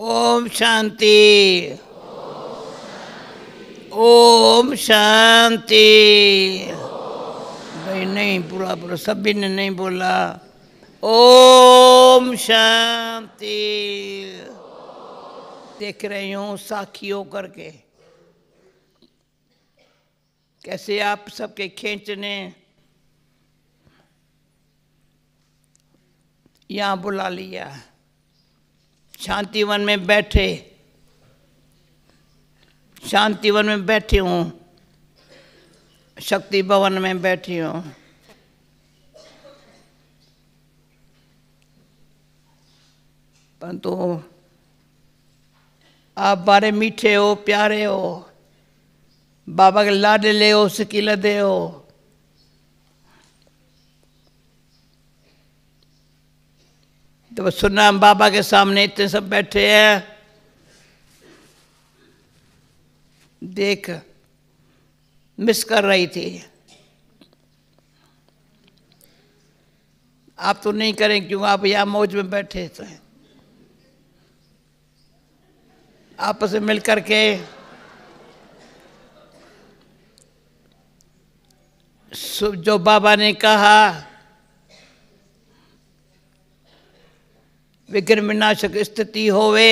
ओम शांति ओम शांति भाई नहीं पूरा पूरा सभी ने नहीं बोला ओम शांति देख रहे हो साखी होकर करके कैसे आप सबके खींचने यहाँ बुला लिया शांतिवन में बैठे शांतिवन में बैठी हूँ शक्ति भवन में बैठी हूँ परंतु तो आप बारे मीठे हो प्यारे हो बाबा के लाडले हो लदे हो तो हम बाबा के सामने इतने सब बैठे हैं देख मिस कर रही थी आप तो नहीं करें क्यों आप यहाँ मौज में बैठे थे तो आपस में मिल करके जो बाबा ने कहा विघ्न विनाशक स्थिति होवे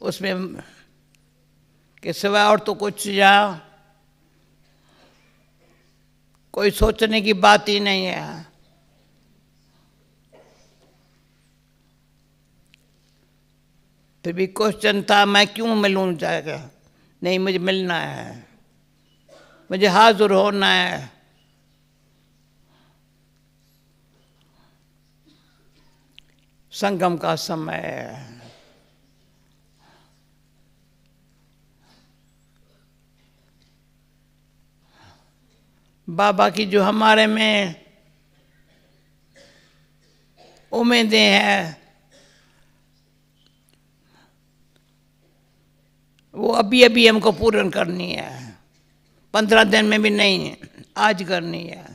उसमें के सिवा और तो कुछ या कोई सोचने की बात ही नहीं है फिर भी क्वेश्चन था मैं क्यों मिलूं जाएगा नहीं मुझे मिलना है मुझे हाजिर होना है संगम का समय बाबा की जो हमारे में उम्मीदें हैं वो अभी अभी हमको पूर्ण करनी है पंद्रह दिन में भी नहीं आज करनी है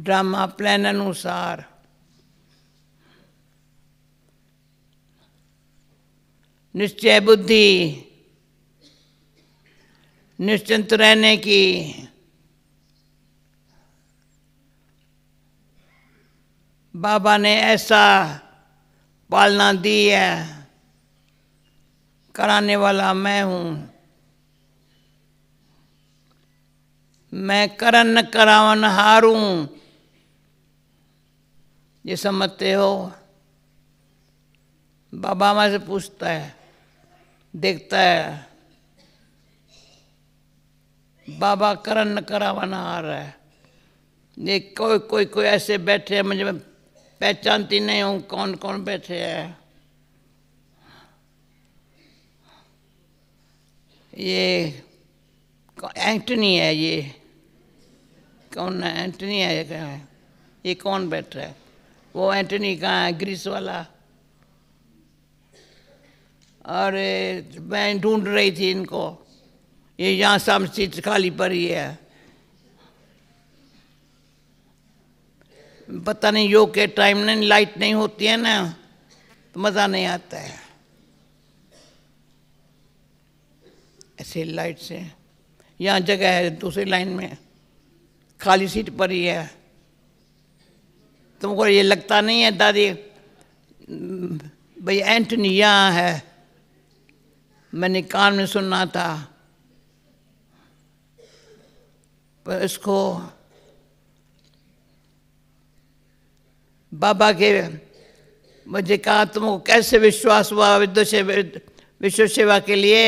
ड्रामा प्लान अनुसार निश्चय बुद्धि निश्चिंत रहने की बाबा ने ऐसा पालना दी है कराने वाला मैं हूँ मैं करन करावन हारूं ये समझते हो बाबा माँ से पूछता है देखता है बाबा करण करावाना आ रहा है ये कोई कोई कोई ऐसे बैठे हैं मुझे पहचानती नहीं हूँ कौन कौन बैठे हैं ये एंटनी है ये कौन एंटनी है ये कौन बैठ रहा है वो एंटनी कहाँ है ग्रीस वाला और मैं ढूंढ रही थी इनको ये यहाँ सीट खाली पड़ी है पता नहीं योग के टाइम नहीं लाइट नहीं होती है ना तो मज़ा नहीं आता है ऐसे लाइट से यहाँ जगह है दूसरी लाइन में खाली सीट पड़ी है तुमको ये लगता नहीं है दादी भाई एंटनी यहाँ है मैंने कान में सुना था पर इसको बाबा के मुझे कहा तुमको कैसे विश्वास हुआ विद्व से विश्व सेवा के लिए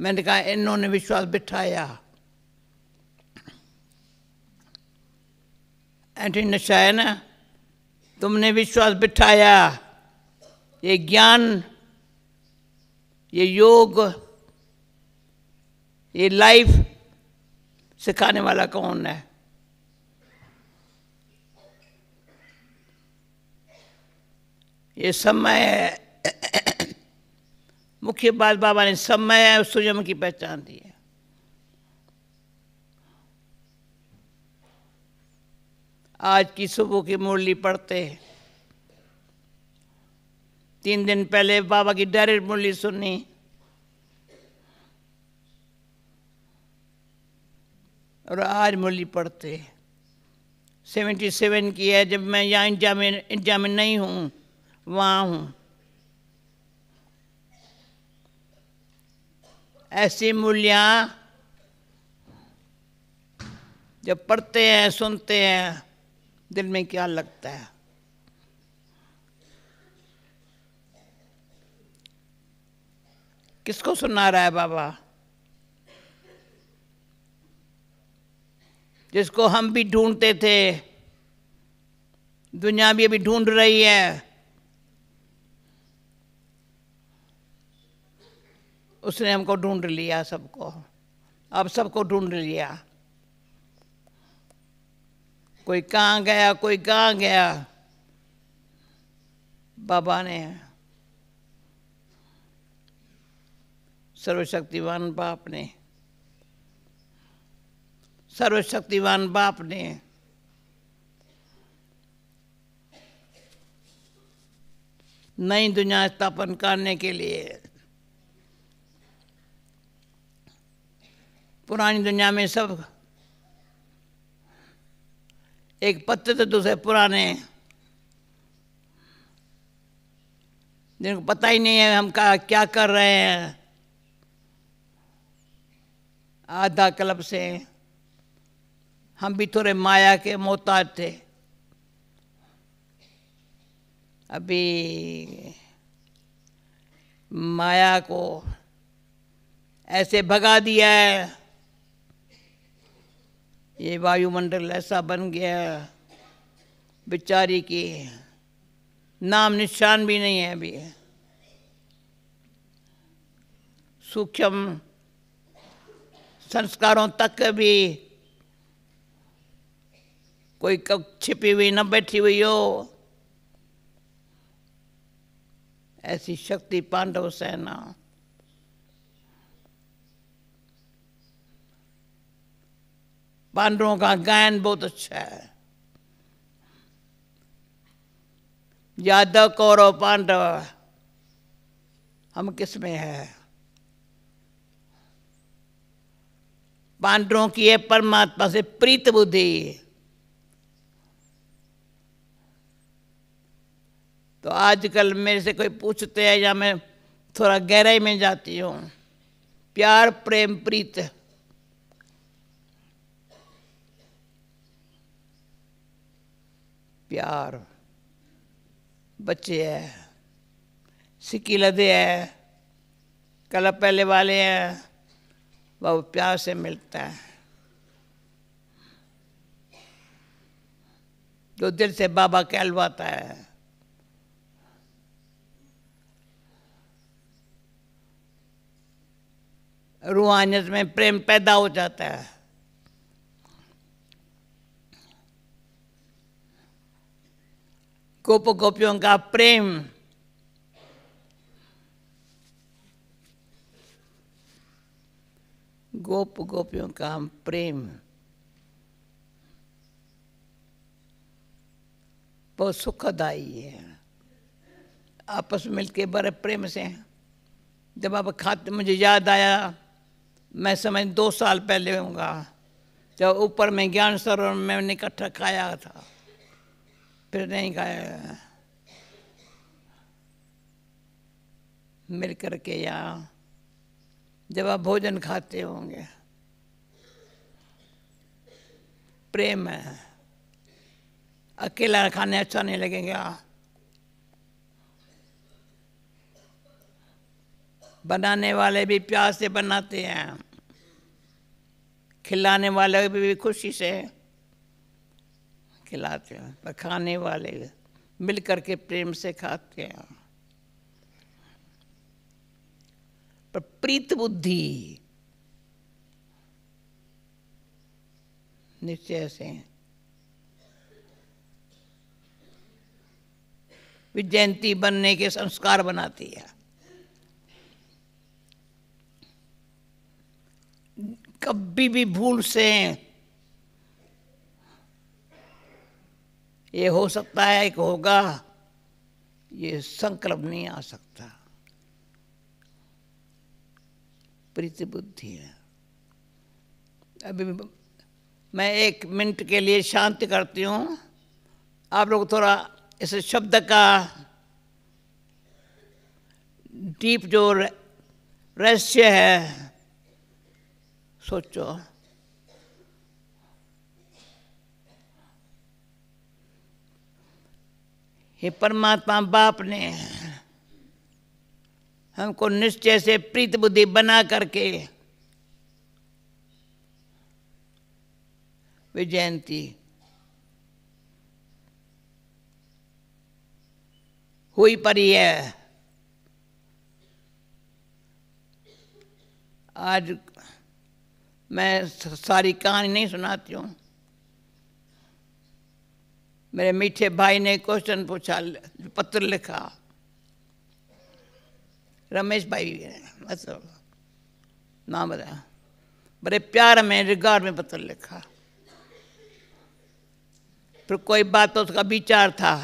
मैंने कहा इन्होंने विश्वास बिठाया है नशायन तुमने विश्वास बिठाया ये ज्ञान ये योग ये लाइफ सिखाने वाला कौन है ये समय है मुख्य बात बाबा ने समय है सूर्यम की पहचान दी है आज की सुबह की मुरली पढ़ते हैं तीन दिन पहले बाबा की डायरेक्ट मुरली सुनी और आज मुरली पढ़ते हैं सेवेंटी सेवन की है जब मैं यहाँ इंडिया में इंडिया में नहीं हूँ वहाँ हूँ ऐसी मूल्या जब पढ़ते हैं सुनते हैं दिल में क्या लगता है किसको सुना रहा है बाबा जिसको हम भी ढूंढते थे दुनिया भी अभी ढूंढ रही है उसने हमको ढूंढ लिया सबको अब सबको ढूंढ लिया कोई कहाँ गया कोई कहाँ गया बाबा ने सर्वशक्तिवान बाप ने सर्वशक्तिवान बाप ने नई दुनिया स्थापन करने के लिए पुरानी दुनिया में सब एक पत्ते तो दूसरे पुराने जिनको पता ही नहीं है हम का क्या कर रहे हैं आधा क्लब से हम भी थोड़े माया के मोहताज थे अभी माया को ऐसे भगा दिया है ये वायुमंडल ऐसा बन गया बिचारी की नाम निशान भी नहीं है अभी सूक्ष्म संस्कारों तक भी कोई कब छिपी हुई न बैठी हुई हो ऐसी शक्ति पांडव सेना पांडवों का गायन बहुत अच्छा है यादव कौरव पांडव हम किस में है पांडवों की है परमात्मा से प्रीत बुद्धि तो आजकल मेरे से कोई पूछते हैं या मैं थोड़ा गहराई में जाती हूँ प्यार प्रेम प्रीत प्यार बच्चे है सिक्की लदे है कल पहले वाले हैं वह प्यार से मिलता है जो दिल से बाबा कहलवाता है रूहानियत में प्रेम पैदा हो जाता है गोप गोपियों का प्रेम गोप गोपियों का हम प्रेम बहुत सुखदायी है आपस में मिलके बड़े प्रेम से हैं जब आप खाते मुझे याद आया मैं समझ दो साल पहले होगा जब ऊपर में ज्ञान सरोवर में मैंने इकट्ठा खाया था फिर नहीं का मिल कर के यहाँ जब आप भोजन खाते होंगे प्रेम है अकेला खाने अच्छा नहीं लगेगा बनाने वाले भी प्यार से बनाते हैं खिलाने वाले भी, भी खुशी से खिलाते हैं खाने वाले मिल करके प्रेम से खाते हैं पर प्रीत बुद्धि निश्चय से जयंती बनने के संस्कार बनाती है कभी भी भूल से ये हो सकता है एक होगा ये संकल्प नहीं आ सकता प्रीति बुद्धि है अभी मैं एक मिनट के लिए शांति करती हूँ आप लोग थोड़ा इस शब्द का डीप जो रहस्य है सोचो हे परमात्मा बाप ने हमको निश्चय से प्रीत बुद्धि बना करके विजयंती हुई पड़ी है आज मैं सारी कहानी नहीं सुनाती हूँ मेरे मीठे भाई ने क्वेश्चन पूछा पत्र लिखा रमेश भाई बस नाम बताया बड़े प्यार में रिगार्ड में पत्र लिखा फिर कोई बात तो उसका विचार था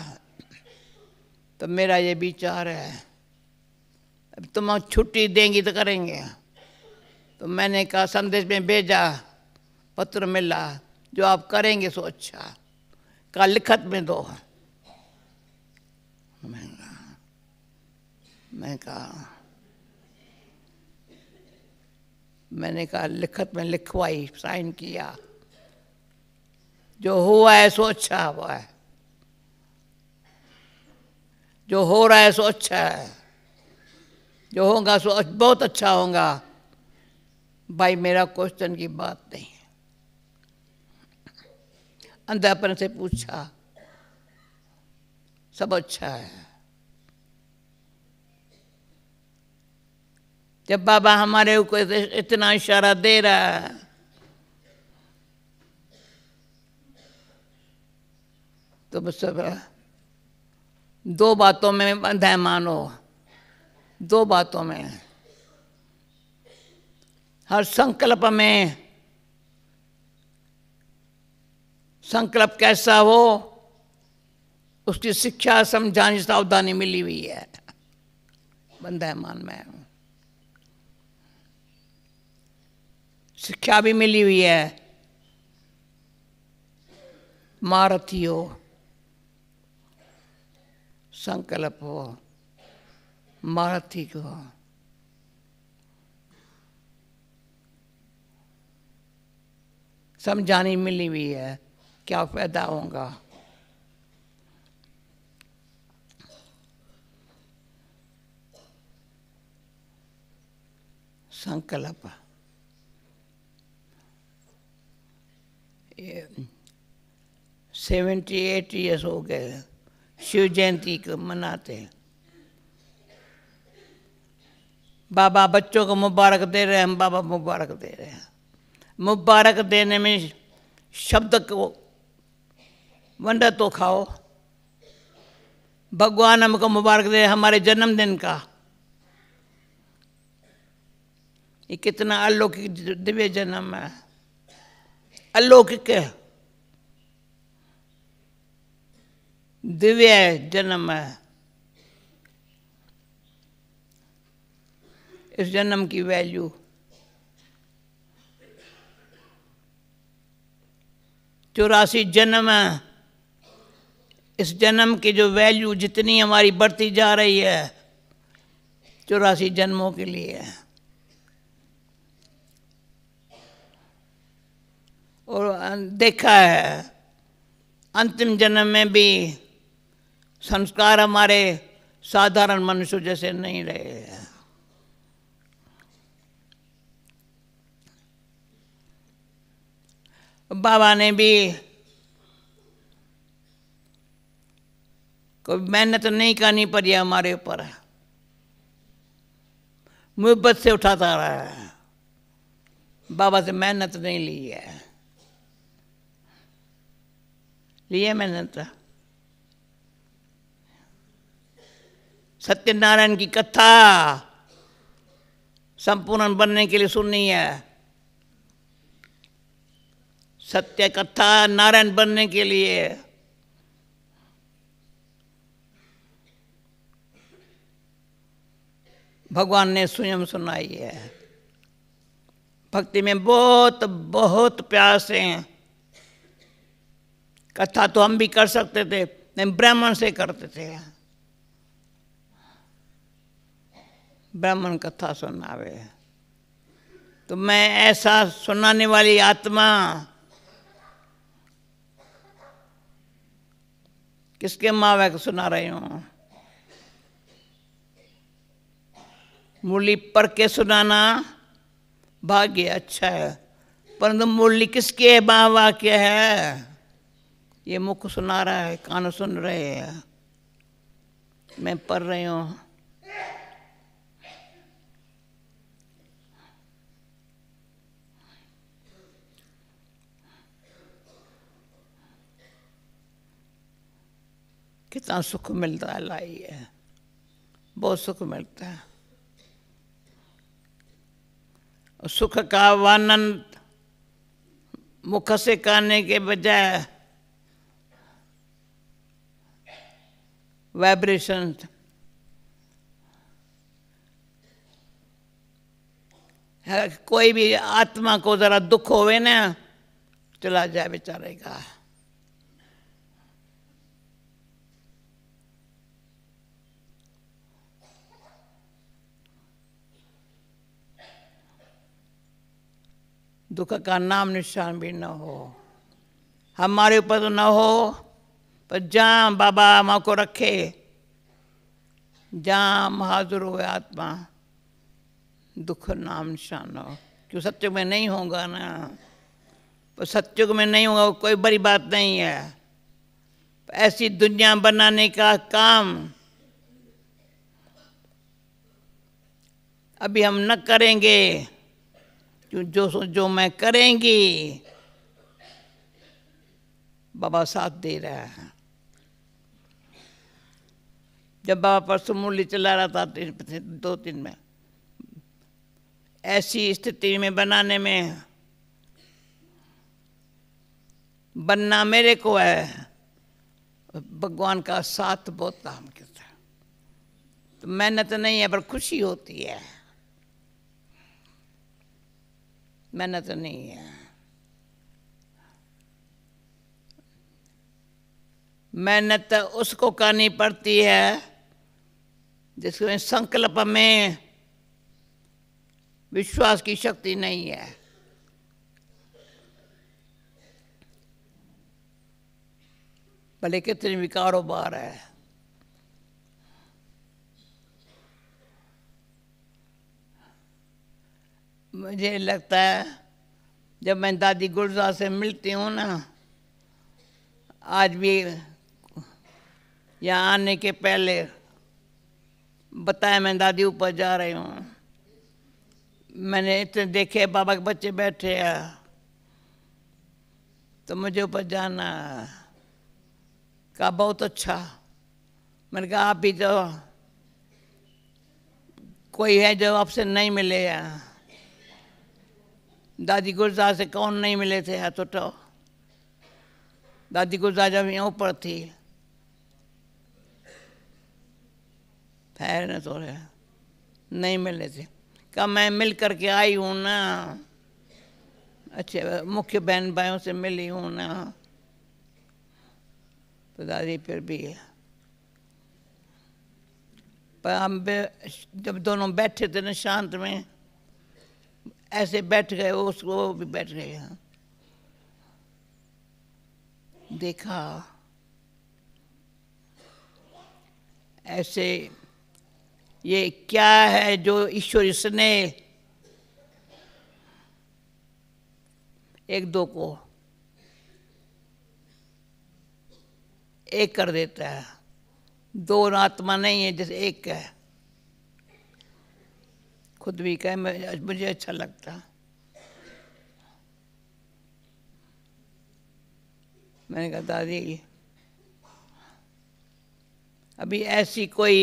तो मेरा ये विचार है अब तुम छुट्टी देंगी तो करेंगे तो मैंने कहा संदेश में भेजा पत्र मिला जो आप करेंगे सो अच्छा का लिखत में दो तो। मैं मैं कहा मैंने कहा लिखत में लिखवाई साइन किया जो हुआ है सो अच्छा हुआ है जो हो रहा है सो अच्छा है जो होगा सो बहुत अच्छा होगा भाई मेरा क्वेश्चन की बात नहीं अंधापन से पूछा सब अच्छा है जब बाबा हमारे को इतना इशारा दे रहा है तो बस दो बातों में अंधे मानो दो बातों में हर संकल्प में संकल्प कैसा हो उसकी शिक्षा समझाने सावधानी मिली हुई है बंदा है मान में शिक्षा भी मिली हुई है मारथी हो संकल्प हो मारथी को समझानी मिली हुई है क्या पैदा होगा संकल्प सेवेंटी एट ईयर्स हो गए शिव जयंती को मनाते हैं बाबा बच्चों को मुबारक दे रहे हैं हम बाबा मुबारक दे रहे हैं मुबारक देने में शब्द को वंडर तो खाओ भगवान हमको मुबारक दे हमारे जन्मदिन का ये कितना अलौकिक दिव्य जन्म है अलौकिक दिव्य जन्म है इस जन्म की वैल्यू चौरासी जन्म है इस जन्म की जो वैल्यू जितनी हमारी बढ़ती जा रही है चौरासी जन्मों के लिए और देखा है अंतिम जन्म में भी संस्कार हमारे साधारण मनुष्य जैसे नहीं रहे हैं बाबा ने भी कोई मेहनत नहीं करनी पड़ी है हमारे ऊपर मुहब्बत से उठाता रहा है बाबा से मेहनत नहीं ली है लिए मेहनत सत्यनारायण की कथा संपूर्ण बनने के लिए सुननी है सत्य कथा नारायण बनने के लिए भगवान ने स्वयं सुनाई है भक्ति में बहुत बहुत प्यासे हैं कथा तो हम भी कर सकते थे नहीं ब्राह्मण से करते थे ब्राह्मण कथा सुनावे तो मैं ऐसा सुनाने वाली आत्मा किसके माँ वह सुना रही हूँ मुरली पढ़ के सुनाना भाग्य अच्छा है परंतु मुरली किसके बाबा के है ये मुख सुना रहा है कान सुन रहे हैं मैं पढ़ रही हूँ कितना सुख मिलता है लाई है बहुत सुख मिलता है सुख का वर्णन मुख से करने के बजाय वाइब्रेशन कोई भी आत्मा को ज़रा दुख होवे ना चला जाए बेचारे का दुख का नाम निशान भी न हो हमारे ऊपर तो न हो पर जा बाबा माँ को रखे जाम हाजुर हो आत्मा दुख नाम निशान हो क्यों सत्युग में नहीं होगा ना पर सत्युग में नहीं होगा कोई बड़ी बात नहीं है ऐसी दुनिया बनाने का काम अभी हम न करेंगे जो जो मैं करेंगी बाबा साथ दे रहा है जब बाबा परसों मुरली चला रहा था दो दिन में ऐसी स्थिति में बनाने में बनना मेरे को है भगवान का साथ बहुत काम करता है तो मेहनत नहीं है पर खुशी होती है मेहनत नहीं है मेहनत उसको करनी पड़ती है जिसको संकल्प में विश्वास की शक्ति नहीं है भले कितने भी कारोबार है मुझे लगता है जब मैं दादी गुर्जा से मिलती हूँ ना आज भी यहाँ आने के पहले बताया मैं दादी ऊपर जा रही हूँ मैंने इतने देखे बाबा के बच्चे बैठे हैं तो मुझे ऊपर जाना कहा बहुत अच्छा मैंने कहा आप भी जो कोई है जो आपसे नहीं मिले हैं दादी गुर्जा से कौन नहीं मिले थे या हाँ तो, तो दादी गुर्जा जब यहाँ ऊपर थी खैर न रहे नहीं मिले थे कब मैं मिल करके आई हूँ ना अच्छे मुख्य बहन भाइयों से मिली हूँ ना तो दादी फिर भी है पर हम जब दोनों बैठे थे ना शांत में ऐसे बैठ गए उसको भी बैठ गए हैं देखा ऐसे ये क्या है जो ईश्वर इसने एक दो को एक कर देता है दो आत्मा नहीं है जैसे एक है खुद भी कहे मैं मुझे अच्छा लगता मैंने कहा दादी अभी ऐसी कोई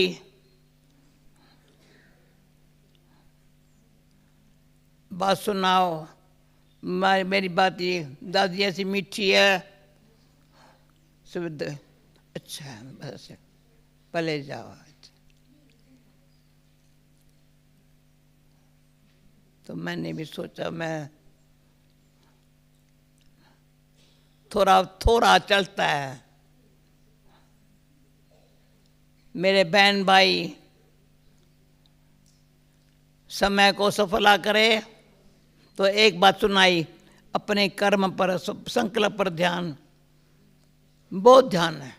बात सुनाओ मेरी बात ये दादी ऐसी मीठी है सुविधा अच्छा है बस पहले जाओ तो मैंने भी सोचा मैं थोड़ा थोड़ा चलता है मेरे बहन भाई समय को सफला करे तो एक बात सुनाई अपने कर्म पर संकल्प पर ध्यान बहुत ध्यान है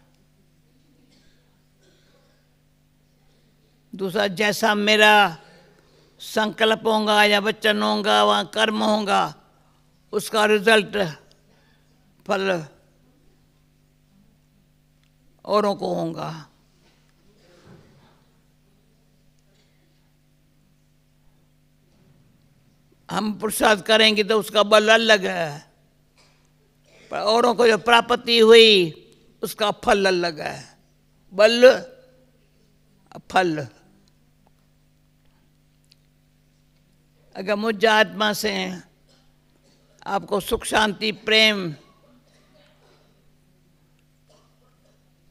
दूसरा जैसा मेरा संकल्प होगा या वचन होगा वहाँ कर्म होगा उसका रिजल्ट फल औरों को होगा हम प्रसाद करेंगे तो उसका बल अलग है पर औरों को जो प्राप्ति हुई उसका फल अलग है बल फल अगर मुझ आत्मा से आपको सुख शांति प्रेम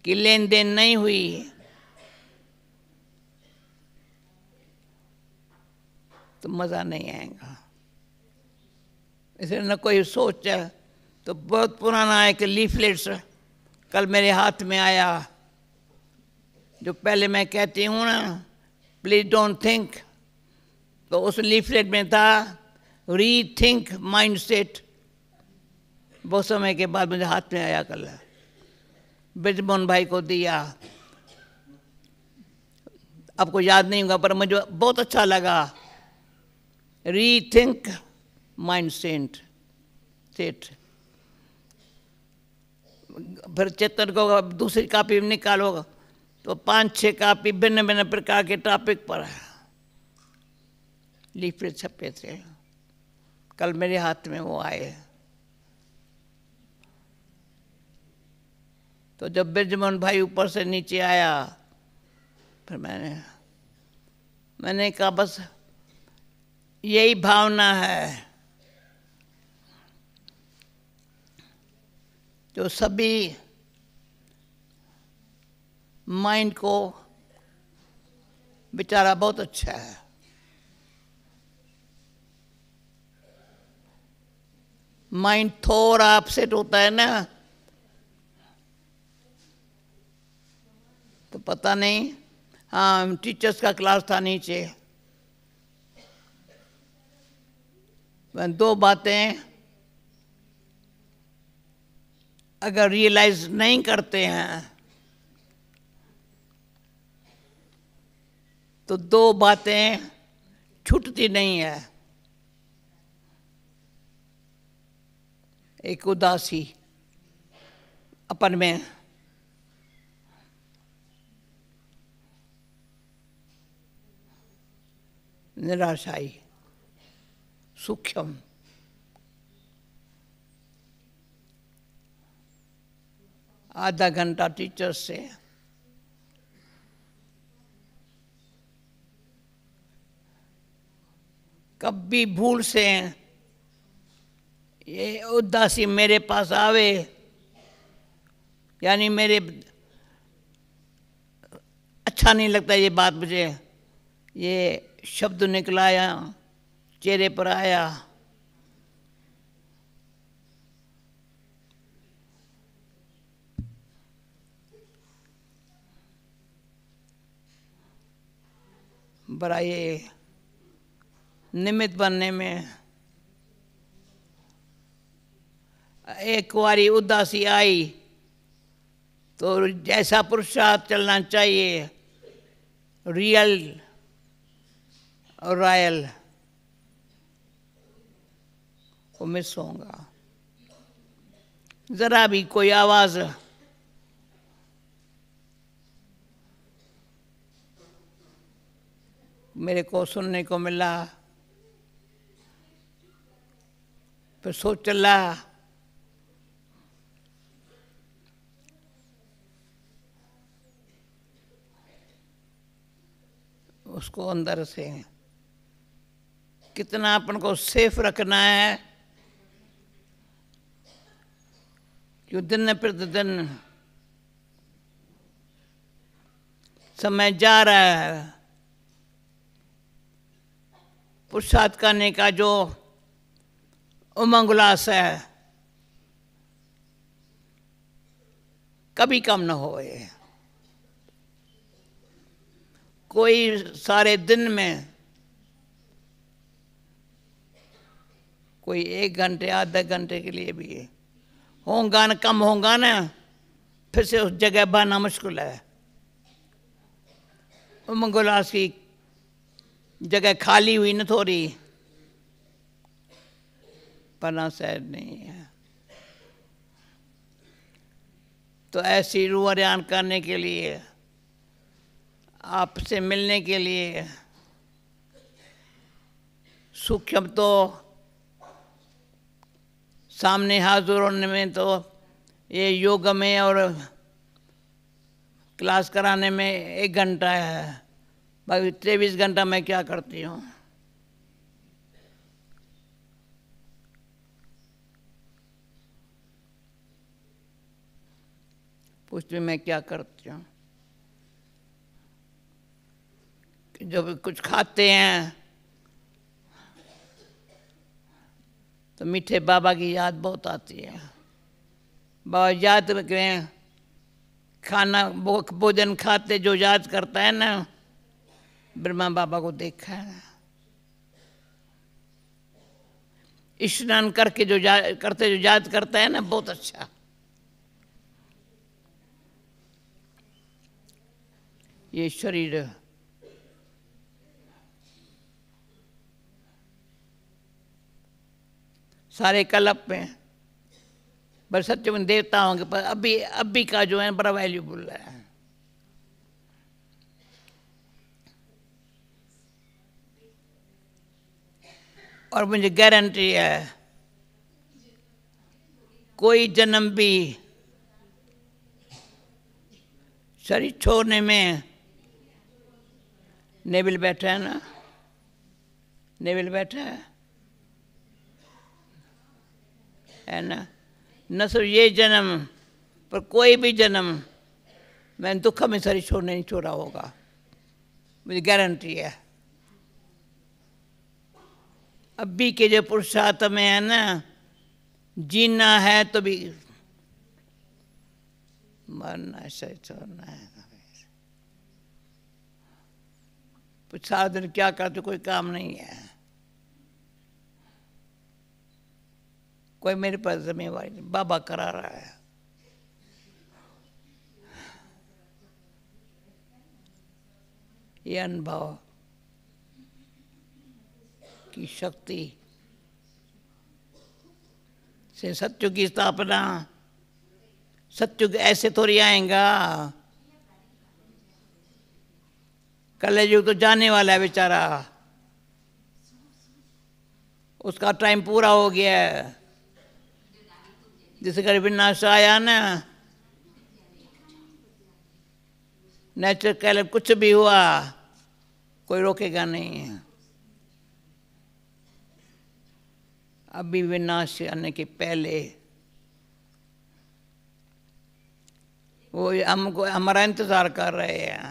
की लेन देन नहीं हुई तो मज़ा नहीं आएगा इसलिए न कोई सोच है तो बहुत पुराना है कि लीफलेट्स कल मेरे हाथ में आया जो पहले मैं कहती हूँ ना प्लीज़ डोंट थिंक तो उस लीफलेट में था री थिंक माइंड सेट बहुत समय के बाद मुझे हाथ में आया कल ब्रजमोहन भाई को दिया आपको याद नहीं होगा पर मुझे बहुत अच्छा लगा री थिंक माइंड सेट सेट फिर चेतन को दूसरी कापी निकालो तो पांच छह कापी भिन्न भिन्न प्रकार के टॉपिक पर है लीफलेट छपे थे कल मेरे हाथ में वो आए तो जब ब्रजमोहन भाई ऊपर से नीचे आया फिर मैंने मैंने कहा बस यही भावना है जो सभी माइंड को बेचारा बहुत अच्छा है माइंड थोड़ा अपसेट होता है ना तो पता नहीं हाँ टीचर्स का क्लास था नीचे दो बातें अगर रियलाइज नहीं करते हैं तो दो बातें छूटती नहीं है एक उदासी अपन में निराशाई सूक्ष्म आधा घंटा टीचर्स से कभी भूल से ये उदासी मेरे पास आवे यानी मेरे अच्छा नहीं लगता ये बात मुझे ये शब्द निकलाया चेहरे पर आया बड़ा ये निमित्त बनने में एक बारी उदासी आई तो जैसा पुरुषार्थ चलना चाहिए रियल रॉयल को मिस होगा ज़रा भी कोई आवाज़ मेरे को सुनने को मिला फिर सोच चला उसको अंदर से कितना अपन को सेफ रखना है क्यों दिन प्रतिदिन समय जा रहा है पुरुषार्थ करने का जो उमंग उल्लास है कभी कम न हो ये कोई सारे दिन में कोई एक घंटे आधे घंटे के लिए भी है होगा ना कम होगा ना फिर से उस जगह बहना मुश्किल है मंगोलास की जगह खाली हुई ना थोड़ी पना शायद नहीं है तो ऐसी रूह करने के लिए आपसे मिलने के लिए सूक्ष्म तो सामने हाजिर होने में तो ये योग में और क्लास कराने में एक घंटा है बाकी तेईस घंटा मैं क्या करती हूँ पूछती मैं क्या करती हूँ जब कुछ खाते हैं तो मीठे बाबा की याद बहुत आती है बाबा याद रखे खाना भोजन खाते जो याद करता है ना ब्रह्मा बाबा को देखा है स्नान करके जो करते जो याद करता है ना बहुत अच्छा ये शरीर सारे कलप में पर सत्य में देवताओं के पर अभी अभी का जो है बड़ा वैल्यूबुल है और मुझे गारंटी है कोई जन्म भी शरीर छोड़ने में नेविल बैठा है ना नेविल बैठा है है ना न सिर्फ तो ये जन्म पर कोई भी जन्म मैं दुख में सर छोड़ नहीं छोड़ा होगा मुझे गारंटी है अभी के जो पुरुषार्थ में है ना जीना है तो भी मरना है छोड़ना है पुरुषार्थ क्या करते कोई काम नहीं है कोई मेरे पास जिम्मेवारी नहीं बाबा करा रहा है ये अनुभव की शक्ति से सत्यु की स्थापना सत्यु ऐसे थोड़ी आएगा कलयुग तो जाने वाला है बेचारा उसका टाइम पूरा हो गया है जिसकर आया न नेचर कह कुछ भी हुआ कोई रोकेगा नहीं है अभी विनाश आने के पहले वो हमको हमारा इंतज़ार कर रहे हैं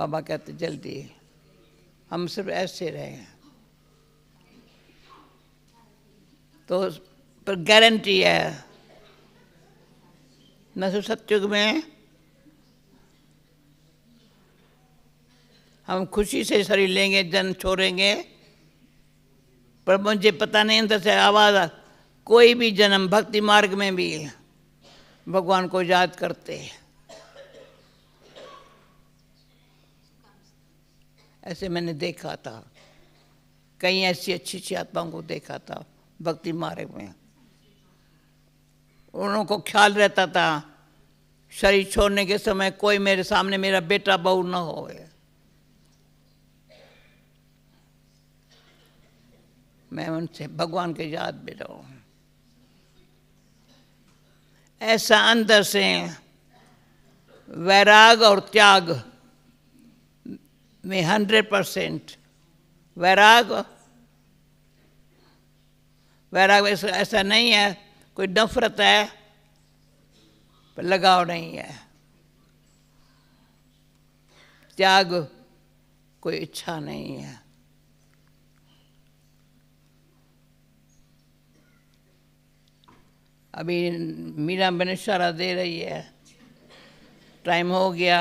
बाबा कहते जल्दी हम सिर्फ ऐसे रहे हैं तो पर गारंटी है न नशु तो सत्युग में हम खुशी से शरीर लेंगे जन छोड़ेंगे पर मुझे पता नहीं अंदर से आवाज़ कोई भी जन्म भक्ति मार्ग में भी भगवान को याद करते हैं ऐसे मैंने देखा था कई ऐसी अच्छी अच्छी आत्माओं को देखा था भक्ति मार्ग में उन को ख्याल रहता था शरीर छोड़ने के समय कोई मेरे सामने मेरा बेटा बहू न हो मैं उनसे भगवान के याद में रहूँ ऐसा अंदर से वैराग और त्याग में हंड्रेड परसेंट वैराग वैराग ऐसा नहीं है कोई नफरत है पर लगाव नहीं है त्याग कोई इच्छा नहीं है अभी मीरा बनेशारा दे रही है टाइम हो गया